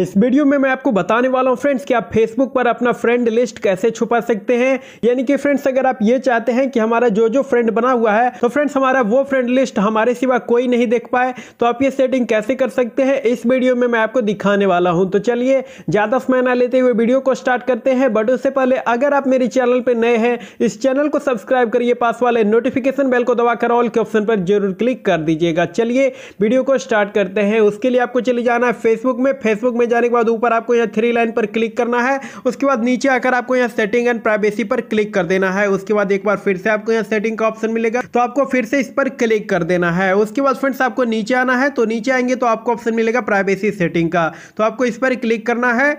इस वीडियो में मैं आपको बताने वाला हूं फ्रेंड्स कि आप फेसबुक पर अपना फ्रेंड लिस्ट कैसे छुपा सकते हैं यानी कि फ्रेंड्स अगर आप ये चाहते हैं कि हमारा जो जो फ्रेंड बना हुआ है तो फ्रेंड्स हमारा वो फ्रेंड लिस्ट हमारे सिवा कोई नहीं देख पाए तो आप ये सेटिंग कैसे कर सकते हैं इस वीडियो में मैं आपको दिखाने वाला हूँ तो चलिए ज़्यादा समय ना लेते हुए वीडियो को स्टार्ट करते हैं बट उससे पहले अगर आप मेरे चैनल पर नए हैं इस चैनल को सब्सक्राइब करिए पास वाले नोटिफिकेशन बेल को दबाकर ऑल के ऑप्शन पर जरूर क्लिक कर दीजिएगा चलिए वीडियो को स्टार्ट करते हैं उसके लिए आपको चले जाना है फेसबुक में फेसबुक में जाने के बाद ऊपर आपको यहाँ थ्री लाइन पर क्लिक करना है उसके बाद नीचे आकर आपको यहाँ सेटिंग एंड प्राइवेसी पर क्लिक कर देना है उसके बाद एक बार फिर से आपको यहाँ सेटिंग का ऑप्शन मिलेगा तो आपको फिर से इस पर क्लिक कर देना है उसके बाद फ्रेंड्स आपको नीचे आना है तो नीचे आएंगे तो आपको ऑप्शन मिलेगा प्राइवेसी सेटिंग का तो आपको इस पर क्लिक करना है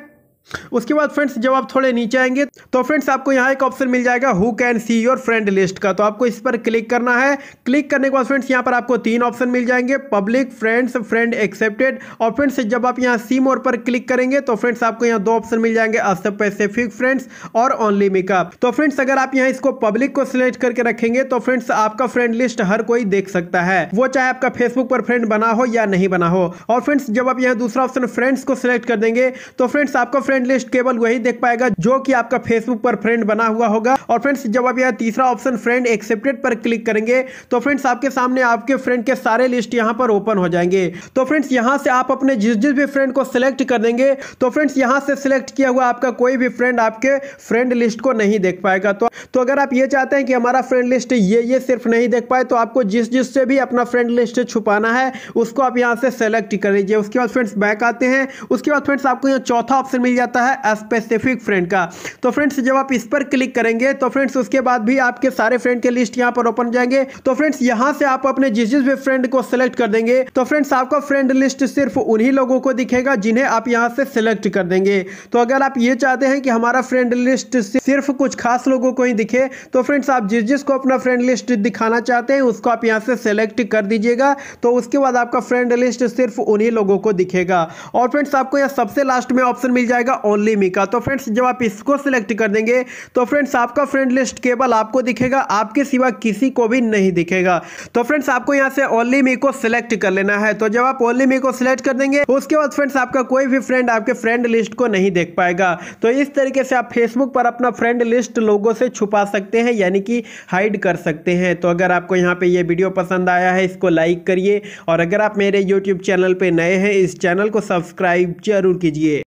उसके बाद फ्रेंड्स जब आप थोड़े नीचे आएंगे तो फ्रेंड्स आपको यहाँ एक ऑप्शन मिल जाएगा who can see your friend list का तो आपको इस पर क्लिक करना है क्लिक करने के बाद फ्रेंड्स यहाँ पर आपको तीन ऑप्शन मिल जाएंगे पब्लिक फ्रेंड्स फ्रेंड एक्सेप्टेड और फ्रेंड्स जब आप यहाँ सी मोर पर क्लिक करेंगे तो फ्रेंड्स आपको यहाँ दो ऑप्शन मिल जाएंगे स्पेसिफिक फ्रेंड्स और ओनली मेकअप तो फ्रेंड्स अगर आप यहाँ इसको पब्लिक को सिलेक्ट करके रखेंगे तो फ्रेंड्स आपका फ्रेंड लिस्ट हर कोई देख सकता है वो चाहे आपका फेसबुक पर फ्रेंड बना हो या नहीं बना हो और फ्रेंड्स जब आप यहाँ दूसरा ऑप्शन फ्रेंड्स को सिलेक्ट कर देंगे तो फ्रेंड्स आपका फ्रेंड लिस्ट केवल वही देख पाएगा जो कि आपका फेसबुक पर फ्रेंड बना हुआ होगा और फ्रेंड्स जब आप यहाँ तीसरा ऑप्शन फ्रेंड एक्सेप्टेड पर क्लिक करेंगे तो फ्रेंड्स आपके सामने आपके फ्रेंड के सारे लिस्ट यहाँ पर ओपन हो जाएंगे तो फ्रेंड्स यहाँ से आप अपने जिस जिस भी फ्रेंड को सिलेक्ट कर देंगे तो फ्रेंड्स यहाँ से सिलेक्ट किया हुआ आपका कोई भी फ्रेंड आपके फ्रेंड लिस्ट को नहीं देख पाएगा तो, तो अगर आप ये चाहते हैं कि हमारा फ्रेंड लिस्ट ये ये सिर्फ नहीं देख पाए तो आपको जिस जिस से भी अपना फ्रेंड लिस्ट छुपाना है उसको आप यहाँ से सेलेक्ट कर लीजिए उसके बाद फ्रेंड्स बैक आते हैं उसके बाद फ्रेंड्स आपको यहाँ चौथा ऑप्शन मिल जाए जाता है स्पेसिफिक फ्रेंड का तो फ्रेंड्स जब आप इस पर क्लिक करेंगे तो फ्रेंड्स उसके बाद भी आपके सारे फ्रेंड के लिस्ट यहाँ पर ओपन जाएंगे तो फ्रेंड्स यहाँ से आप अपने जिस जिस भी फ्रेंड को सिलेक्ट कर देंगे तो फ्रेंड्स आपका फ्रेंड लिस्ट सिर्फ उन्हीं लोगों को दिखेगा जिन्हें आप यहाँ से सिलेक्ट कर देंगे तो अगर आप ये चाहते हैं कि हमारा फ्रेंड लिस्ट सिर्फ कुछ खास लोगों को ही दिखे तो फ्रेंड्स आप जिस जिसको अपना फ्रेंड लिस्ट दिखाना चाहते हैं उसको आप यहाँ से सिलेक्ट कर दीजिएगा तो उसके बाद आपका फ्रेंड लिस्ट सिर्फ उन्हीं लोगों को दिखेगा और फ्रेंड्स आपको यह सबसे लास्ट में ऑप्शन मिल जाएगा रहेगा ओनली मी का तो फ्रेंड्स जब आप इसको सिलेक्ट कर देंगे तो फ्रेंड्स आपका फ्रेंड लिस्ट केवल आपको दिखेगा आपके सिवा किसी को भी नहीं दिखेगा तो फ्रेंड्स आपको यहाँ से ओनली मी को सिलेक्ट कर लेना है तो जब आप ओनली मी को सिलेक्ट कर देंगे उसके बाद फ्रेंड्स आपका कोई भी फ्रेंड आपके फ्रेंड लिस्ट को नहीं देख पाएगा तो इस तरीके से आप फेसबुक पर अपना फ्रेंड लिस्ट लोगों से छुपा सकते हैं यानी कि हाइड कर सकते हैं तो अगर आपको यहाँ पे ये वीडियो पसंद आया है इसको लाइक करिए और अगर आप मेरे यूट्यूब चैनल पर नए हैं इस चैनल को सब्सक्राइब जरूर कीजिए